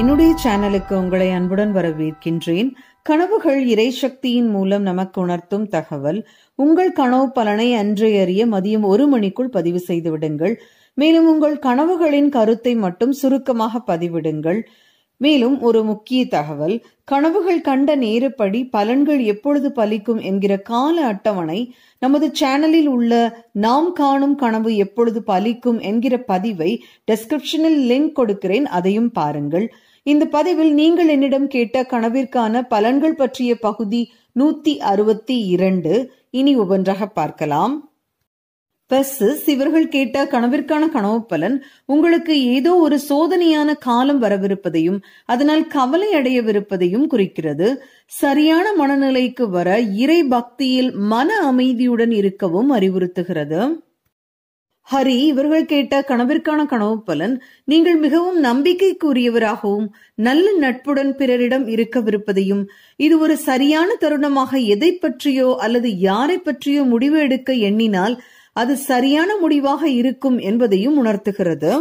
என்னுடைய சேனலுக்கு உங்களை அன்புடன் வரவேற்கின்றேன் கனவுகள் இறை சக்தியின் மூலம் நமக்கு உணர்த்தும் தகவல் உங்கள் கனவு பலனை அன்றை அறிய மதியம் ஒரு மணிக்குள் பதிவு செய்து விடுங்கள் மேலும் உங்கள் கனவுகளின் கருத்தை மட்டும் சுருக்கமாக பதிவிடுங்கள் மேலும் ஒரு முக்கிய தகவல் கனவுகள் கண்ட நேரப்படி பலன்கள் எப்பொழுது பலிக்கும் என்கிற கால அட்டவணை நமது சேனலில் உள்ள நாம் காணும் கனவு எப்பொழுது பலிக்கும் என்கிற பதிவை டெஸ்கிரிப்ஷனில் லிங்க் கொடுக்கிறேன் அதையும் பாருங்கள் இந்த பதிவில் நீங்கள் என்னிடம் கேட்ட கனவிற்கான பலன்கள் பற்றிய பகுதி நூத்தி அறுபத்தி இரண்டு இனி ஒவ்வொன்றாக பார்க்கலாம் பெர்சஸ் இவர்கள் கேட்ட கனவிற்கான கனவு பலன் உங்களுக்கு ஏதோ ஒரு சோதனையான காலம் வரவிருப்பதையும் அதனால் கவலை அடையவிருப்பதையும் குறிக்கிறது சரியான மனநிலைக்கு வர இறை பக்தியில் மன அமைதியுடன் இருக்கவும் அறிவுறுத்துகிறது ஹரி இவர்கள் கேட்ட கனவிற்கான கனவு பலன் நீங்கள் மிகவும் நம்பிக்கைக்குரியவராகவும் நல்ல நட்புடன் பிறரிடம் இருக்கவிருப்பதையும் இது ஒரு சரியான தருணமாக எதை பற்றியோ அல்லது யாரை பற்றியோ முடிவு எடுக்க எண்ணினால் அது சரியான முடிவாக இருக்கும் என்பதையும் உணர்த்துகிறது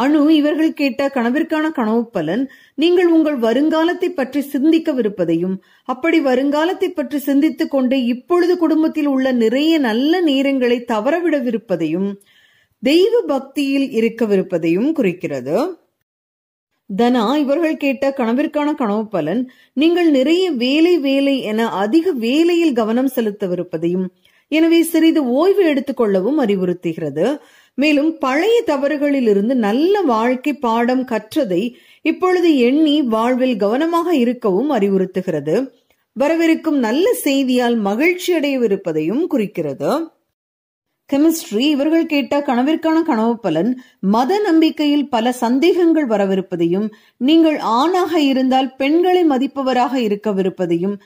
அணு இவர்கள் கேட்ட கனவிற்கான கனவு பலன் நீங்கள் உங்கள் வருங்காலத்தை பற்றி சிந்திக்கவிருப்பதையும் அப்படி வருங்காலத்தை பற்றி சிந்தித்துக் கொண்டு இப்பொழுது குடும்பத்தில் உள்ள நிறைய நல்ல நேரங்களை தவறவிடவிருப்பதையும் தெய்வ பக்தியில் இருக்கவிருப்பதையும் குறிக்கிறது தனா இவர்கள் கேட்ட கனவிற்கான கனவு பலன் நீங்கள் நிறைய வேலை வேலை என அதிக வேலையில் கவனம் செலுத்தவிருப்பதையும் எனவே சிறிது ஓய்வு எடுத்துக்கொள்ளவும் அறிவுறுத்துகிறது மேலும் பழைய தவறுகளிலிருந்து நல்ல வாழ்க்கை பாடம் கற்றதை இப்பொழுது எண்ணி வாழ்வில் கவனமாக இருக்கவும் அறிவுறுத்துகிறது வரவிருக்கும் நல்ல செய்தியால் மகிழ்ச்சி அடையவிருப்பதையும் குறிக்கிறது கெமிஸ்ட்ரி இவர்கள் கேட்ட கனவிற்கான கனவு பலன் மத நம்பிக்கையில் பல சந்தேகங்கள் வரவிருப்பதையும் நீங்கள் ஆணாக இருந்தால் பெண்களை மதிப்பவராக இருக்கவிருப்பதையும்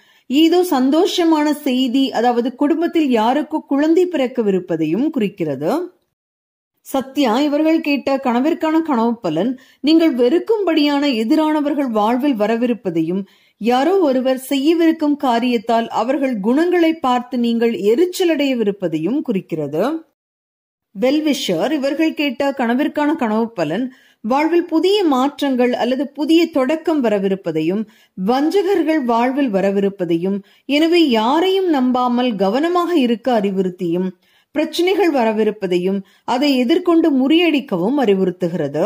ஏதோ சந்தோஷமான செய்தி அதாவது குடும்பத்தில் யாருக்கோ குழந்தை பிறக்கவிருப்பதையும் குறிக்கிறது சத்யா இவர்கள் கேட்ட கனவிற்கான கனவு பலன் நீங்கள் வெறுக்கும்படியான எதிரானவர்கள் வாழ்வில் வரவிருப்பதையும் யாரோ ஒருவர் செய்யவிருக்கும் காரியத்தால் அவர்கள் குணங்களை பார்த்து நீங்கள் எரிச்சலடையவிருப்பதையும் குறிக்கிறது வெல்விஷர் இவர்கள் கேட்ட கனவிற்கான கனவு பலன் வாழ்வில் புதிய மாற்றங்கள் அல்லது புதிய தொடக்கம் வரவிருப்பதையும் வஞ்சகர்கள் வாழ்வில் வரவிருப்பதையும் எனவே யாரையும் நம்பாமல் கவனமாக இருக்க அறிவுறுத்தியும் பிரச்சனைகள் வரவிருப்பதையும் அதை எதிர்கொண்டு முறியடிக்கவும் அறிவுறுத்துகிறது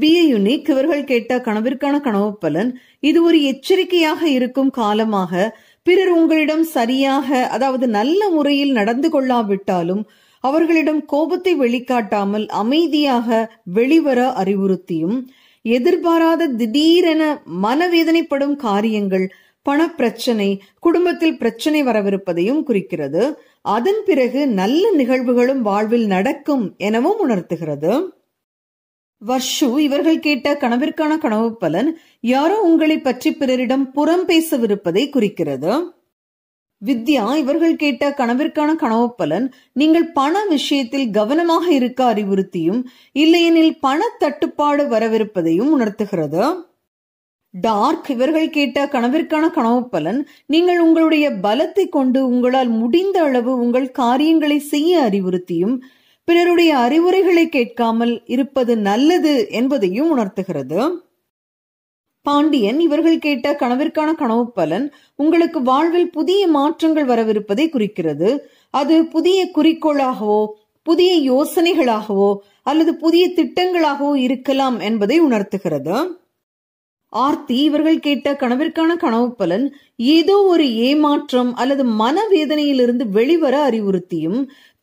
பிஏ யுனிக் இவர்கள் கேட்ட கனவிற்கான கனவு பலன் இது ஒரு எச்சரிக்கையாக இருக்கும் காலமாக பிறர் உங்களிடம் சரியாக அதாவது நல்ல முறையில் நடந்து கொள்ளாவிட்டாலும் அவர்களிடம் கோபத்தை வெளிக்காட்டாமல் அமைதியாக வெளிவர அறிவுறுத்தியும் எதிர்பாராத திடீரென மனவேதனைப்படும் காரியங்கள் பணப்பிரச்சனை குடும்பத்தில் பிரச்சனை வரவிருப்பதையும் குறிக்கிறது அதன் பிறகு நல்ல நிகழ்வுகளும் வாழ்வில் நடக்கும் எனவும் உணர்த்துகிறது வர்ஷு இவர்கள் கேட்ட கனவிற்கான கனவு பலன் யாரோ உங்களை பற்றி பிறரிடம் புறம் பேசவிருப்பதை குறிக்கிறது வித்யா இவர்கள் கேட்ட கனவிற்கான கனவு பலன் நீங்கள் பண விஷயத்தில் கவனமாக இருக்க அறிவுறுத்தியும் இல்லையெனில் பண தட்டுப்பாடு வரவிருப்பதையும் உணர்த்துகிறது டார்க் இவர்கள் கேட்ட கனவிற்கான கனவு பலன் நீங்கள் உங்களுடைய பலத்தை கொண்டு உங்களால் முடிந்த அளவு உங்கள் காரியங்களை செய்ய அறிவுறுத்தியும் பிறருடைய அறிவுரைகளை கேட்காமல் இருப்பது நல்லது என்பதையும் உணர்த்துகிறது பாண்டியன் இவர்கள் கேட்ட கனவிற்கான கனவு பலன் உங்களுக்கு வாழ்வில் புதிய மாற்றங்கள் வரவிருப்பதை குறிக்கிறது அது புதிய குறிக்கோளாகவோ புதிய யோசனைகளாகவோ அல்லது புதிய திட்டங்களாகவோ இருக்கலாம் என்பதை உணர்த்துகிறது ஆர்த்தி இவர்கள் கேட்ட கனவிற்கான கனவு பலன் ஏதோ ஒரு ஏமாற்றம் அல்லது மனவேதனையிலிருந்து வெளிவர அறிவுறுத்தியும்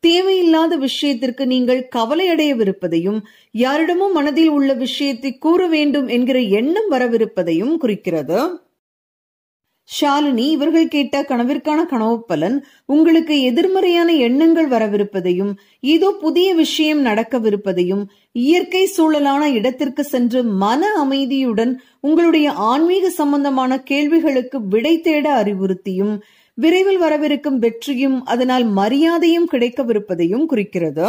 தேவையில்லாத விஷயத்திற்கு நீங்கள் கவலையடையவிருப்பதையும் யாரிடமும் மனதில் உள்ள விஷயத்தை கூற வேண்டும் என்கிற எண்ணம் வரவிருப்பதையும் குறிக்கிறது ஷாலினி இவர்கள் கேட்ட கனவிற்கான கனவு பலன் உங்களுக்கு எதிர்மறையான எண்ணங்கள் வரவிருப்பதையும் ஏதோ புதிய விஷயம் நடக்கவிருப்பதையும் இயற்கை சூழலான இடத்திற்கு சென்று மன அமைதியுடன் உங்களுடைய ஆன்மீக சம்பந்தமான கேள்விகளுக்கு விடை தேட அறிவுறுத்தியும் விரைவில் வரவிருக்கும் வெற்றியும் அதனால் மரியாதையும் கிடைக்கவிருப்பதையும் குறிக்கிறது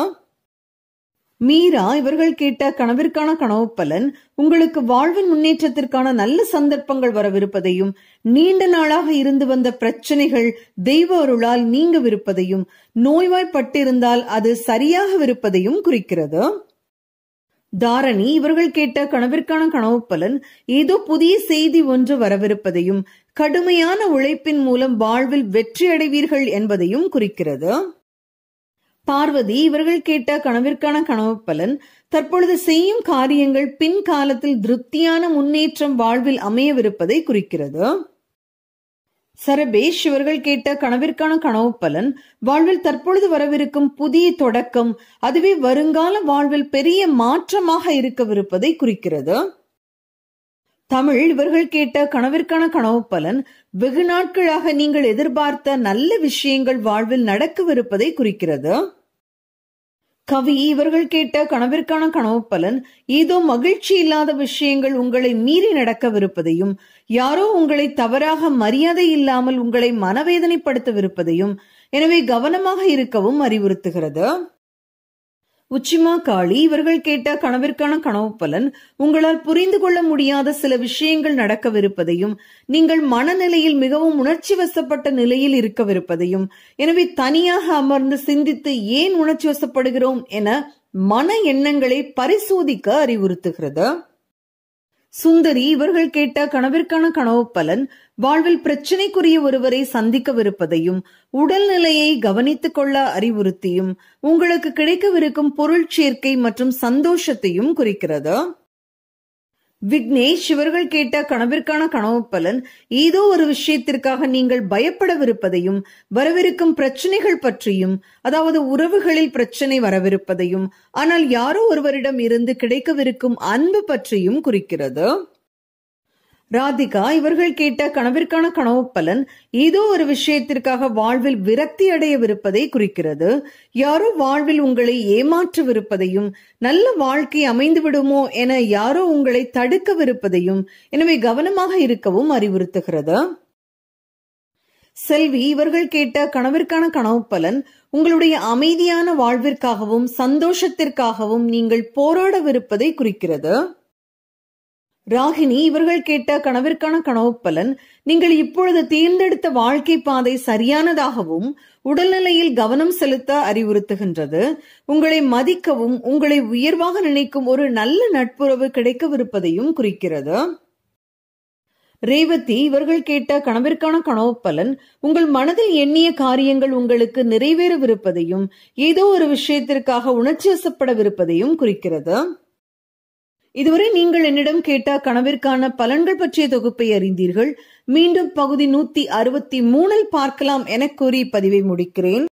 மீரா இவர்கள் கேட்ட கனவிற்கான கனவு பலன் உங்களுக்கு வாழ்வின் முன்னேற்றத்திற்கான நல்ல சந்தர்ப்பங்கள் வரவிருப்பதையும் நீண்ட நாளாக இருந்து வந்த பிரச்சனைகள் தெய்வ அருளால் நீங்கவிருப்பதையும் நோய்வாய்ப்பட்டிருந்தால் அது சரியாகவிருப்பதையும் குறிக்கிறது தாரணி இவர்கள் கேட்ட கனவிற்கான கனவு பலன் ஏதோ புதிய செய்தி ஒன்று வரவிருப்பதையும் கடுமையான உழைப்பின் மூலம் வாழ்வில் வெற்றி அடைவீர்கள் என்பதையும் குறிக்கிறது பார்வதி இவர்கள் கேட்ட கனவிற்கான கனவு பலன் தற்பொழுது செய்யும் காரியங்கள் பின் காலத்தில் திருப்தியான முன்னேற்றம் வாழ்வில் அமையவிருப்பதை குறிக்கிறது சரபேஷ் இவர்கள் கேட்ட கனவிற்கான கனவு பலன் வாழ்வில் தற்பொழுது வரவிருக்கும் புதிய தொடக்கம் அதுவே வருங்கால வாழ்வில் பெரிய மாற்றமாக இருக்கவிருப்பதை குறிக்கிறது தமிழ் இவர்கள் கேட்ட கனவிற்கான கனவு பலன் வெகு நாட்களாக நீங்கள் எதிர்பார்த்த நல்ல விஷயங்கள் வாழ்வில் நடக்கவிருப்பதை குறிக்கிறது கவி இவர்கள் கேட்ட கனவிற்கான கனவு பலன் ஏதோ மகிழ்ச்சி இல்லாத விஷயங்கள் உங்களை மீறி நடக்கவிருப்பதையும் யாரோ உங்களை தவறாக மரியாதை இல்லாமல் உங்களை மனவேதனைப்படுத்தவிருப்பதையும் எனவே கவனமாக இருக்கவும் அறிவுறுத்துகிறது உச்சிமா காளி இவர்கள் கேட்ட கனவிற்கான கனவு பலன் உங்களால் புரிந்து கொள்ள முடியாத சில விஷயங்கள் நடக்கவிருப்பதையும் நீங்கள் மனநிலையில் மிகவும் உணர்ச்சி வசப்பட்ட நிலையில் இருக்கவிருப்பதையும் எனவே தனியாக அமர்ந்து சிந்தித்து ஏன் உணர்ச்சி வசப்படுகிறோம் என மன எண்ணங்களை பரிசோதிக்க அறிவுறுத்துகிறது சுந்தரி இவர்கள் கேட்ட கனவிற்கான கனவு பலன் வாழ்வில் பிரச்சனைக்குரிய ஒருவரை சந்திக்கவிருப்பதையும் உடல்நிலையை கவனித்துக் கொள்ள அறிவுறுத்தியும் உங்களுக்கு கிடைக்கவிருக்கும் பொருள் சேர்க்கை மற்றும் சந்தோஷத்தையும் குறிக்கிறது விக்னேஷ் இவர்கள் கேட்ட கனவிற்கான கனவு பலன் ஏதோ ஒரு விஷயத்திற்காக நீங்கள் பயப்படவிருப்பதையும் வரவிருக்கும் பிரச்சனைகள் பற்றியும் அதாவது உறவுகளில் பிரச்சனை வரவிருப்பதையும் ஆனால் யாரோ ஒருவரிடம் இருந்து கிடைக்கவிருக்கும் அன்பு பற்றியும் குறிக்கிறது ராதிகா இவர்கள் கேட்ட கனவிற்கான கனவு பலன் ஏதோ ஒரு விஷயத்திற்காக வாழ்வில் விரக்தி அடையவிருப்பதை குறிக்கிறது யாரோ வாழ்வில் உங்களை ஏமாற்றவிருப்பதையும் நல்ல வாழ்க்கை அமைந்து விடுமோ என யாரோ உங்களை தடுக்கவிருப்பதையும் எனவே கவனமாக இருக்கவும் அறிவுறுத்துகிறது செல்வி இவர்கள் கேட்ட கனவிற்கான கனவு பலன் உங்களுடைய அமைதியான வாழ்விற்காகவும் சந்தோஷத்திற்காகவும் நீங்கள் போராடவிருப்பதை குறிக்கிறது ராகினி இவர்கள் கேட்ட கனவிற்கான கனவு பலன் நீங்கள் இப்பொழுது தேர்ந்தெடுத்த வாழ்க்கை பாதை சரியானதாகவும் உடல்நிலையில் கவனம் செலுத்த அறிவுறுத்துகின்றது உங்களை மதிக்கவும் உங்களை உயர்வாக நினைக்கும் ஒரு நல்ல நட்புறவு கிடைக்கவிருப்பதையும் குறிக்கிறது ரேவதி இவர்கள் கேட்ட கனவிற்கான கனவு பலன் உங்கள் மனதில் எண்ணிய காரியங்கள் உங்களுக்கு நிறைவேறவிருப்பதையும் ஏதோ ஒரு விஷயத்திற்காக உணர்ச்சி வசப்படவிருப்பதையும் குறிக்கிறது இதுவரை நீங்கள் என்னிடம் கேட்ட கனவிற்கான பலன்கள் பற்றிய தொகுப்பை அறிந்தீர்கள் மீண்டும் பகுதி நூத்தி அறுபத்தி மூணில் பார்க்கலாம் என கூறி பதிவை முடிக்கிறேன்